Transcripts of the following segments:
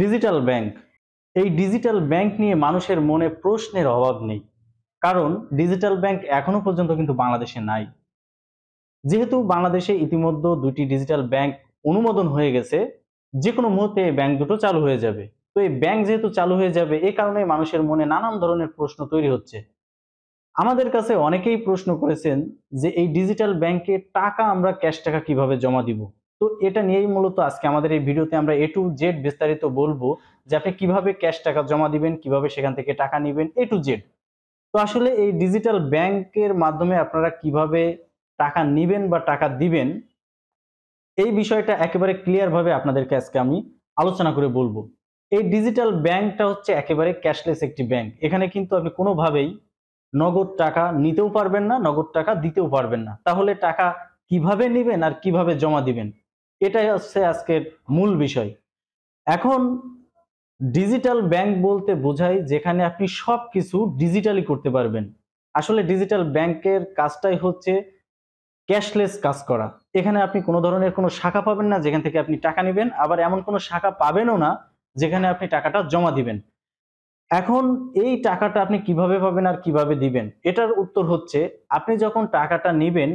digital bank এই digital bank নিয়ে মানুষের মনে প্রশ্নের অভাব নেই কারণ ডিজিটাল ব্যাংক এখনো পর্যন্ত কিন্তু বাংলাদেশে নাই যেহেতু বাংলাদেশে ইতিমধ্যে দুটি ডিজিটাল ব্যাংক অনুমোদন হয়ে গেছে যে কোনো মুহূর্তে এই ব্যাংক দুটো চালু হয়ে যাবে তো এই ব্যাংক যেহেতু চালু হয়ে যাবে এ কারণে মানুষের মনে নানান ধরনের প্রশ্ন তৈরি হচ্ছে আমাদের কাছে অনেকেই প্রশ্ন করেছেন যে এই ডিজিটাল ব্যাংকে টাকা আমরা ক্যাশ টাকা কিভাবে জমা দিব তো এটা নিয়েই মূলত আজকে আমাদের এই ভিডিওতে আমরা এ টু জেড বিস্তারিত বলবো যে আপনি কিভাবে ক্যাশ টাকা জমা দিবেন কিভাবে সেখান থেকে টাকা নেবেন এ টু জেড তো আসলে এই ডিজিটাল ব্যাংকের মাধ্যমে আপনারা কিভাবে টাকা নেবেন বা টাকা দিবেন এই বিষয়টা একেবারে ক্লিয়ারভাবে আপনাদেরকে আজকে আমি আলোচনা করে বলবো এই ডিজিটাল ব্যাংকটা হচ্ছে একেবারে ক্যাশলেস একটি ব্যাংক এখানে কিন্তু আপনি কোনোভাবেই নগদ টাকা নিতেও পারবেন না নগদ টাকা দিতেও পারবেন না তাহলে টাকা কিভাবে নেবেন আর কিভাবে জমা দিবেন এটাই হচ্ছে আজকের মূল বিষয় এখন ডিজিটাল ব্যাংক বলতে বোঝায় যেখানে আপনি সব কিছু ডিজিটালি করতে পারবেন আসলে ডিজিটাল ব্যাংকের কাজটাই হচ্ছে ক্যাশলেস কাজ করা এখানে আপনি কোনো ধরনের কোনো শাখা পাবেন না যেখান থেকে আপনি টাকা নেবেন আবার এমন কোনো শাখা পাবেনও না যেখানে আপনি টাকাটা জমা দিবেন এখন এই টাকাটা আপনি কিভাবে পাবেন আর কিভাবে দিবেন এটার উত্তর হচ্ছে আপনি যখন টাকাটা নেবেন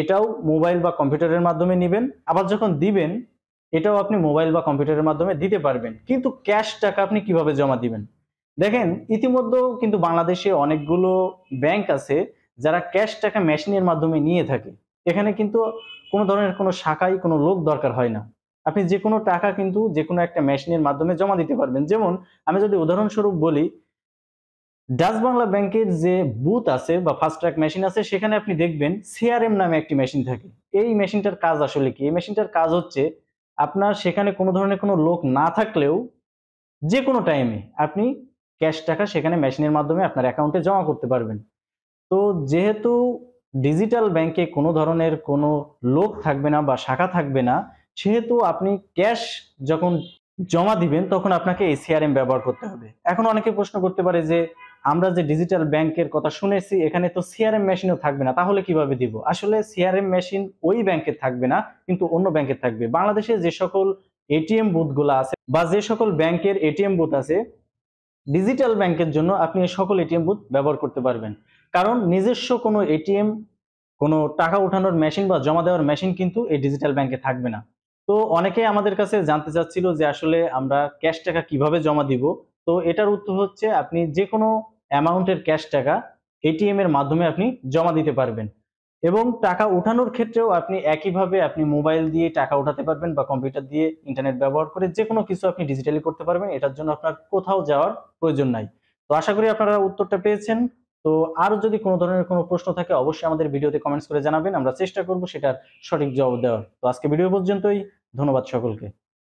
এটাও মোবাইল বা কম্পিউটারের মাধ্যমে নেবেন আবার যখন দিবেন এটাও আপনি মোবাইল বা কম্পিউটারের মাধ্যমে দিতে পারবেন কিন্তু ক্যাশ টাকা আপনি কিভাবে জমা দিবেন দেখেন ইতিমধ্যেও কিন্তু বাংলাদেশে অনেকগুলো ব্যাংক আছে যারা ক্যাশ টাকা মেশিনের মাধ্যমে নিয়ে থাকে এখানে কিন্তু কোনো ধরনের কোনো শাখায় কোনো লোক দরকার হয় না আপনি যে কোনো টাকা কিন্তু যে কোনো একটা মেশিনের মাধ্যমে জমা দিতে পারবেন যেমন আমি যদি উদাহরণস্বরূপ বলি ডাচ বাংলা ব্যাংকের যে বুথ আছে বা ফাস্ট ট্র্যাক মেশিন আছে সেখানে আপনি দেখবেন সিআরএম নামে একটি মেশিন থাকে এই মেশিনটার কাজ আসলে কি এই মেশিনটার কাজ হচ্ছে আপনার সেখানে কোনো ধরনের কোনো লোক না থাকলেও যে কোনো টাইমে আপনি ক্যাশ টাকা সেখানে মেশিনের মাধ্যমে আপনার অ্যাকাউন্টে জমা করতে পারবেন তো যেহেতু ডিজিটাল ব্যাংকে কোনো ধরনের কোনো লোক থাকবে না বা শাখা থাকবে না সেহেতু আপনি ক্যাশ যখন জমা দিবেন তখন আপনাকে এই সিআরএম ব্যবহার করতে হবে এখন অনেকে প্রশ্ন করতে পারে যে আমরা যে ডিজিটাল ব্যাংকের কথা শুনেছি এখানে তো সিআরএম মেশিনও থাকবে না তাহলে কিভাবে দিব আসলে সিআরএম মেশিন ওই ব্যাংকে থাকবে না কিন্তু অন্য ব্যাংকে থাকবে বাংলাদেশে যে সকল এটিএম বুথগুলো আছে বা যে সকল ব্যাংকের এটিএম বুথ আছে ডিজিটাল ব্যাংকের জন্য আপনি সকল এটিএম বুথ ব্যবহার করতে পারবেন কারণ নিজস্ব কোনো এটিএম কোনো টাকা উঠানোর মেশিন বা জমা দেওয়ার মেশিন কিন্তু এই ডিজিটাল ব্যাংকে থাকবে না তো অনেকে আমাদের কাছে জানতে চাচ্ছিল যে আসলে আমরা ক্যাশ টাকা কিভাবে জমা দিব তো এটার উত্তর হচ্ছে আপনি যে কোনো অ্যামাউন্টের ক্যাশ টাকা এটিএম এর মাধ্যমে আপনি জমা দিতে পারবেন এবং টাকা ওঠানোর ক্ষেত্রেও আপনি একইভাবে আপনি মোবাইল দিয়ে টাকা উঠাতে পারবেন বা কম্পিউটার দিয়ে ইন্টারনেট ব্যবহার করে যে কোনো কিছু আপনি ডিজিটালি করতে পারবেন এটার জন্য আপনার কোথাও যাওয়ার প্রয়োজন নাই তো আশা করি আপনারা উত্তরটা পেয়েছেন তো আরও যদি কোনো ধরনের কোনো প্রশ্ন থাকে অবশ্যই আমাদের ভিডিওতে কমেন্টস করে জানাবেন আমরা চেষ্টা করব সেটার সঠিক জবাব দেওয়ার তো আজকে ভিডিও পর্যন্তই ধন্যবাদ সকলকে